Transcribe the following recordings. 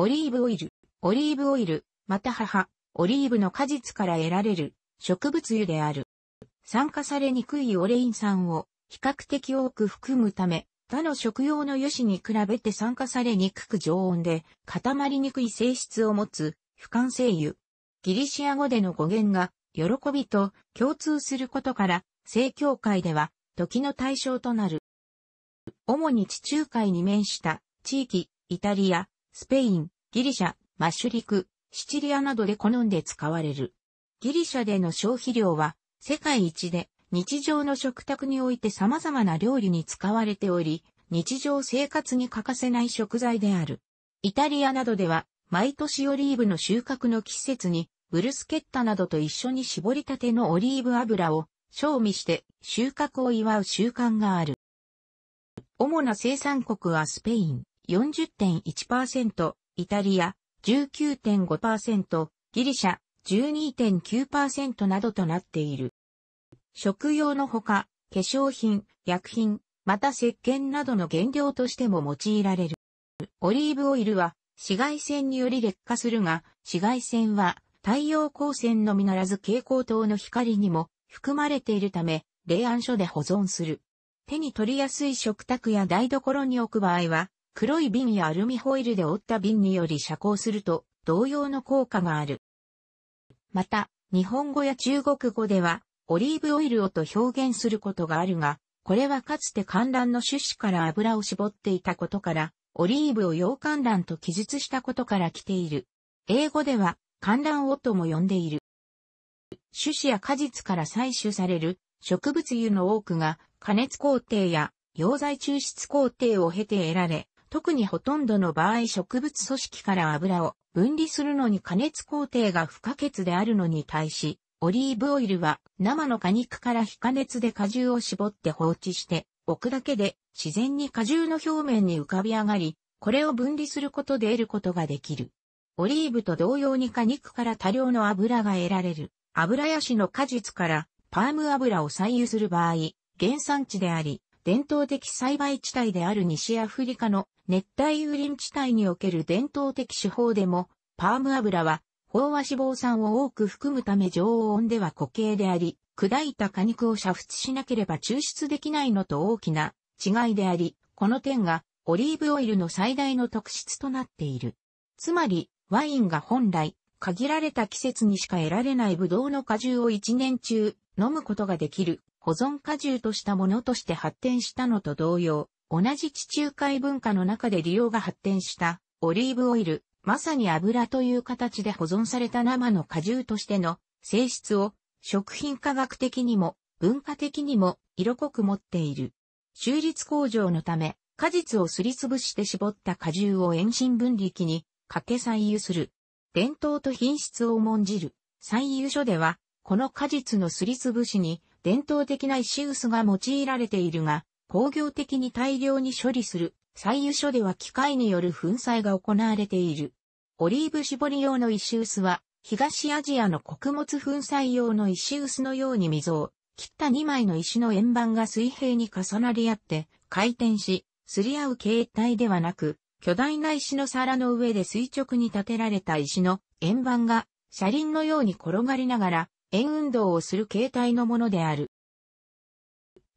オリーブオイル、オリーブオイル、また母、オリーブの果実から得られる植物油である。酸化されにくいオレイン酸を比較的多く含むため、他の食用の油脂に比べて酸化されにくく常温で固まりにくい性質を持つ不完成油。ギリシア語での語源が喜びと共通することから、正教会では時の対象となる。主に地中海に面した地域、イタリア、スペイン、ギリシャ、マッシュリク、シチリアなどで好んで使われる。ギリシャでの消費量は世界一で日常の食卓において様々な料理に使われており、日常生活に欠かせない食材である。イタリアなどでは毎年オリーブの収穫の季節にブルスケッタなどと一緒に絞りたてのオリーブ油を賞味して収穫を祝う習慣がある。主な生産国はスペイン、40.1%、イタリア19.5%、ギリシャ12.9%などとなっている。食用のほか、化粧品、薬品、また石鹸などの原料としても用いられる。オリーブオイルは紫外線により劣化するが、紫外線は太陽光線のみならず蛍光灯の光にも含まれているため、冷暗所で保存する。手に取りやすい食卓や台所に置く場合は、黒い瓶やアルミホイルで折った瓶により遮光すると同様の効果がある。また、日本語や中国語ではオリーブオイルをと表現することがあるが、これはかつて観覧の種子から油を絞っていたことから、オリーブを洋観覧と記述したことから来ている。英語では観覧をとも呼んでいる。種子や果実から採取される植物油の多くが加熱工程や溶剤抽出工程を経て得られ、特にほとんどの場合植物組織から油を分離するのに加熱工程が不可欠であるのに対し、オリーブオイルは生の果肉から非加熱で果汁を絞って放置して置くだけで自然に果汁の表面に浮かび上がり、これを分離することで得ることができる。オリーブと同様に果肉から多量の油が得られる。油やしの果実からパーム油を採油する場合、原産地であり、伝統的栽培地帯である西アフリカの熱帯雨林地帯における伝統的手法でも、パーム油は、飽和脂肪酸を多く含むため常温では固形であり、砕いた果肉を煮沸しなければ抽出できないのと大きな違いであり、この点がオリーブオイルの最大の特質となっている。つまり、ワインが本来、限られた季節にしか得られないブドウの果汁を一年中飲むことができる保存果汁としたものとして発展したのと同様、同じ地中海文化の中で利用が発展したオリーブオイル、まさに油という形で保存された生の果汁としての性質を食品科学的にも文化的にも色濃く持っている。修立工場のため果実をすりつぶして絞った果汁を遠心分離機にかけ採油する。伝統と品質を重んじる採油所ではこの果実のすりつぶしに伝統的な石臼が用いられているが、工業的に大量に処理する、採油所では機械による粉砕が行われている。オリーブ絞り用の石臼は、東アジアの穀物粉砕用の石臼のように溝を、切った2枚の石の円盤が水平に重なり合って、回転し、すり合う形態ではなく、巨大な石の皿の上で垂直に立てられた石の円盤が車輪のように転がりながら円運動をする形態のものである。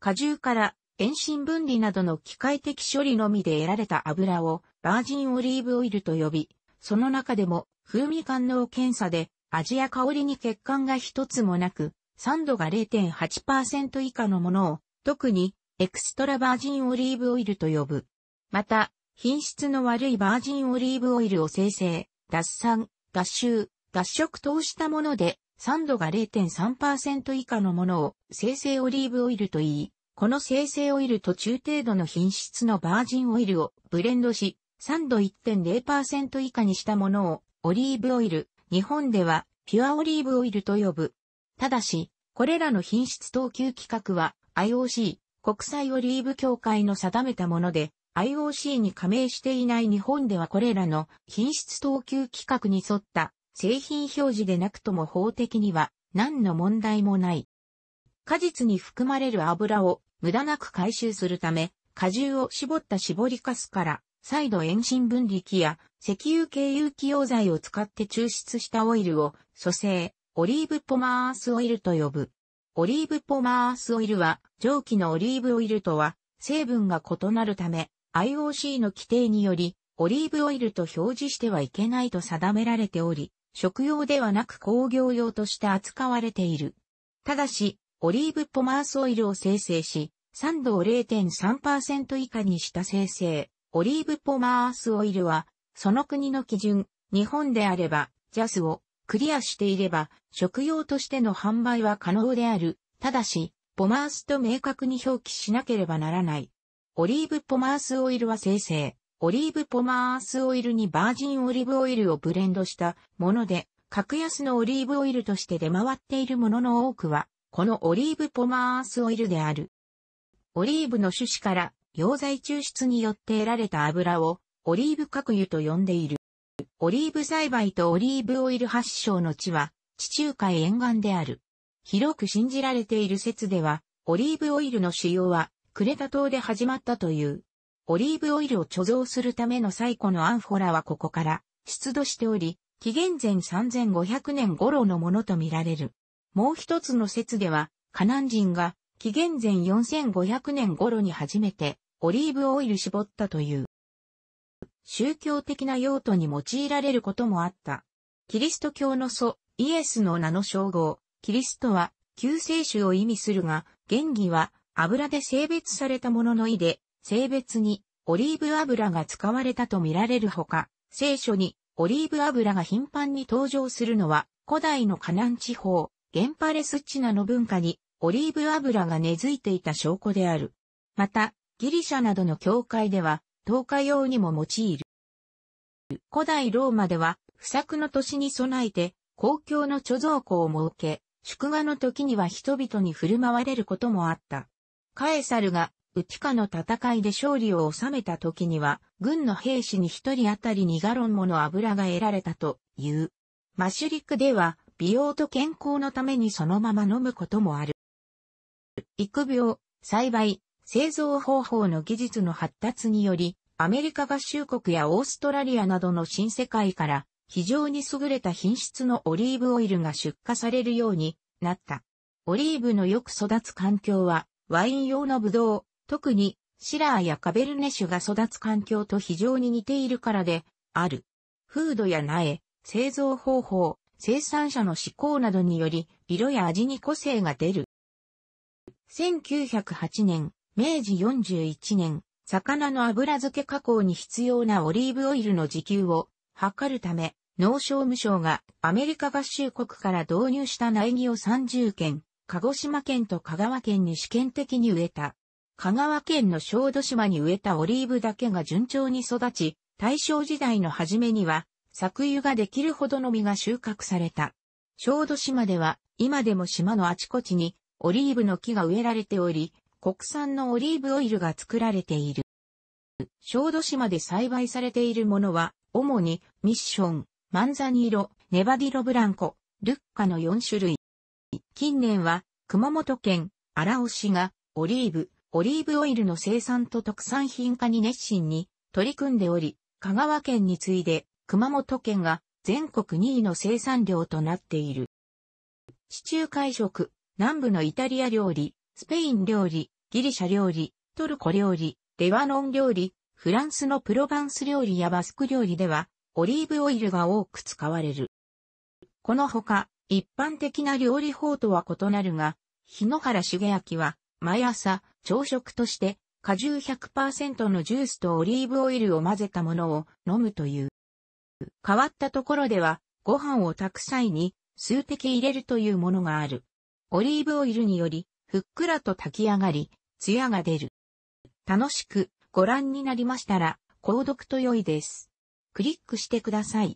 荷重から遠心分離などの機械的処理のみで得られた油をバージンオリーブオイルと呼び、その中でも風味感能検査で味や香りに欠陥が一つもなく、酸度が0.8%以下のものを特にエクストラバージンオリーブオイルと呼ぶ。また、品質の悪いバージンオリーブオイルを生成、脱酸、脱臭、脱色等したもので、酸度が0.3%以下のものを生成オリーブオイルと言い、この生成オイルと中程度の品質のバージンオイルをブレンドし、酸度1.0%以下にしたものをオリーブオイル、日本ではピュアオリーブオイルと呼ぶ。ただし、これらの品質等級規格は IOC、国際オリーブ協会の定めたもので、IOC に加盟していない日本ではこれらの品質等級規格に沿った製品表示でなくとも法的には何の問題もない。果実に含まれる油を無駄なく回収するため、荷重を絞った絞りカスから、再度遠心分離機や石油系有機溶剤を使って抽出したオイルを、蘇生、オリーブポマースオイルと呼ぶ。オリーブポマースオイルは、蒸気のオリーブオイルとは、成分が異なるため、IOC の規定により、オリーブオイルと表示してはいけないと定められており、食用ではなく工業用として扱われている。ただし、オリーブポマースオイルを生成し、酸度を0.3%以下にした生成、オリーブポマースオイルは、その国の基準、日本であれば、ジャスをクリアしていれば、食用としての販売は可能である。ただし、ポマースと明確に表記しなければならない。オリーブポマースオイルは生成。オリーブポマースオイルにバージンオリーブオイルをブレンドしたもので、格安のオリーブオイルとして出回っているものの多くは、このオリーブポマースオイルである。オリーブの種子から溶剤抽出によって得られた油をオリーブ核油と呼んでいる。オリーブ栽培とオリーブオイル発祥の地は地中海沿岸である。広く信じられている説では、オリーブオイルの使用はクレタ島で始まったという。オリーブオイルを貯蔵するための最古のアンフォラはここから出土しており、紀元前3500年頃のものとみられる。もう一つの説では、カナン人が紀元前4500年頃に初めてオリーブオイル絞ったという。宗教的な用途に用いられることもあった。キリスト教の祖、イエスの名の称号、キリストは救世主を意味するが、原義は油で性別されたものの意で、性別にオリーブ油が使われたと見られるほか、聖書にオリーブ油が頻繁に登場するのは古代のカナン地方、ゲンパレスチナの文化にオリーブ油が根付いていた証拠である。また、ギリシャなどの教会では、投下用にも用いる。古代ローマでは、不作の年に備えて、公共の貯蔵庫を設け、祝賀の時には人々に振る舞われることもあった。カエサルが、ウティカの戦いで勝利を収めた時には、軍の兵士に一人当たり2ガロンもの油が得られたという。マシュリクでは、美容と健康のためにそのまま飲むこともある。育苗、栽培、製造方法の技術の発達により、アメリカ合衆国やオーストラリアなどの新世界から非常に優れた品質のオリーブオイルが出荷されるようになった。オリーブのよく育つ環境はワイン用のブドウ、特にシラーやカベルネ種が育つ環境と非常に似ているからである。風土や苗、製造方法、生産者の思考などにより、色や味に個性が出る。1908年、明治41年、魚の油漬け加工に必要なオリーブオイルの自給を測るため、農商務省がアメリカ合衆国から導入した苗木を30件、鹿児島県と香川県に試験的に植えた。香川県の小豆島に植えたオリーブだけが順調に育ち、大正時代の初めには作油ができるほどの実が収穫された。小豆島では、今でも島のあちこちにオリーブの木が植えられており、国産のオリーブオイルが作られている。小豆島で栽培されているものは、主にミッション、マンザニーロ、ネバディロブランコ、ルッカの4種類。近年は、熊本県、荒尾市が、オリーブ、オリーブオイルの生産と特産品化に熱心に取り組んでおり、香川県に次いで熊本県が全国2位の生産量となっている。地中海食、南部のイタリア料理、スペイン料理、ギリシャ料理、トルコ料理、レバノン料理、フランスのプロバンス料理やバスク料理では、オリーブオイルが多く使われる。このほか、一般的な料理法とは異なるが、日野原茂明は、毎朝、朝食として、果汁100%のジュースとオリーブオイルを混ぜたものを飲むという。変わったところでは、ご飯を炊く際に数滴入れるというものがある。オリーブオイルにより、ふっくらと炊き上がり、ツヤが出る。楽しくご覧になりましたら、購読と良いです。クリックしてください。